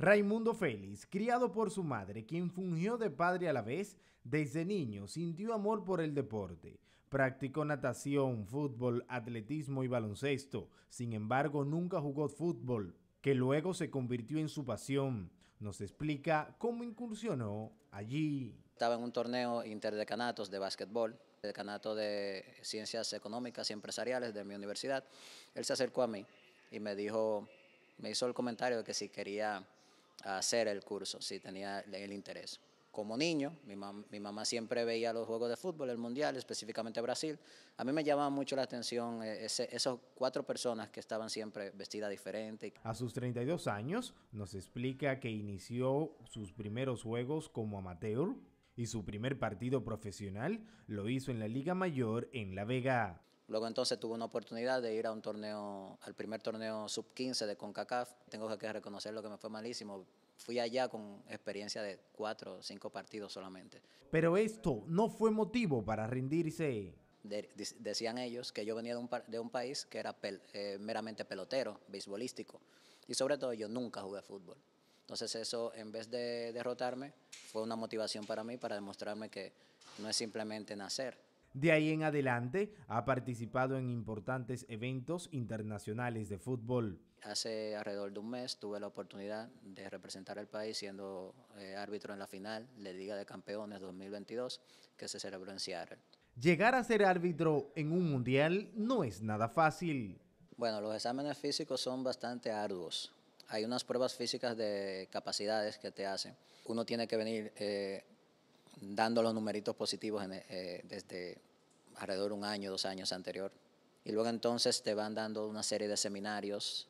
Raimundo Félix, criado por su madre, quien fungió de padre a la vez, desde niño sintió amor por el deporte. Practicó natación, fútbol, atletismo y baloncesto. Sin embargo, nunca jugó fútbol, que luego se convirtió en su pasión. Nos explica cómo incursionó allí. Estaba en un torneo interdecanatos de básquetbol, decanato de ciencias económicas y empresariales de mi universidad. Él se acercó a mí y me dijo, me hizo el comentario de que si quería hacer el curso, si tenía el interés. Como niño, mi, mi mamá siempre veía los juegos de fútbol, el mundial, específicamente Brasil. A mí me llamaba mucho la atención eh, esos esas cuatro personas que estaban siempre vestidas diferente. A sus 32 años, nos explica que inició sus primeros juegos como amateur y su primer partido profesional lo hizo en la Liga Mayor en La Vega. Luego entonces tuve una oportunidad de ir a un torneo, al primer torneo sub-15 de CONCACAF. Tengo que reconocer lo que me fue malísimo. Fui allá con experiencia de cuatro o cinco partidos solamente. Pero esto no fue motivo para rendirse. decían ellos que yo venía de un, de un país que era eh, meramente pelotero, beisbolístico. Y sobre todo yo nunca jugué fútbol. Entonces eso, en vez de derrotarme, fue una motivación para mí para demostrarme que no es simplemente nacer, de ahí en adelante ha participado en importantes eventos internacionales de fútbol. Hace alrededor de un mes tuve la oportunidad de representar al país siendo eh, árbitro en la final de Liga de Campeones 2022 que se celebró en Seattle. Llegar a ser árbitro en un mundial no es nada fácil. Bueno, los exámenes físicos son bastante arduos. Hay unas pruebas físicas de capacidades que te hacen. Uno tiene que venir eh, dando los numeritos positivos eh, desde alrededor de un año, dos años anterior. Y luego entonces te van dando una serie de seminarios,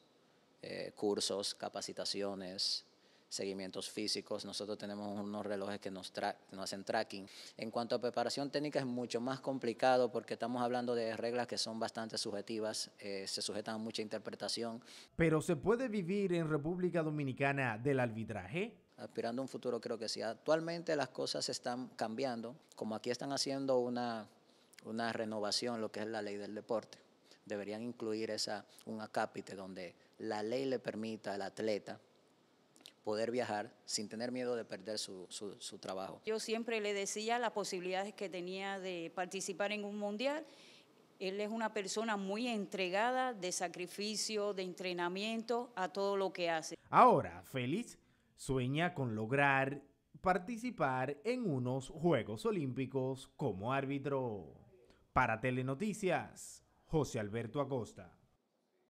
eh, cursos, capacitaciones, seguimientos físicos. Nosotros tenemos unos relojes que nos, hacen tracking. En cuanto a preparación técnica es mucho más complicado porque estamos hablando de reglas que son bastante subjetivas, eh, se sujetan a mucha interpretación. Pero ¿se puede vivir en República Dominicana del arbitraje? aspirando a un futuro creo que sí. Actualmente las cosas están cambiando, como aquí están haciendo una, una renovación, lo que es la ley del deporte, deberían incluir esa, un acápite donde la ley le permita al atleta poder viajar sin tener miedo de perder su, su trabajo. Yo siempre le decía las posibilidades que tenía de participar en un mundial él es una persona muy entregada de sacrificio, de entrenamiento a todo lo que hace. Ahora, feliz sueña con lograr participar en unos Juegos Olímpicos como árbitro. Para Telenoticias, José Alberto Acosta.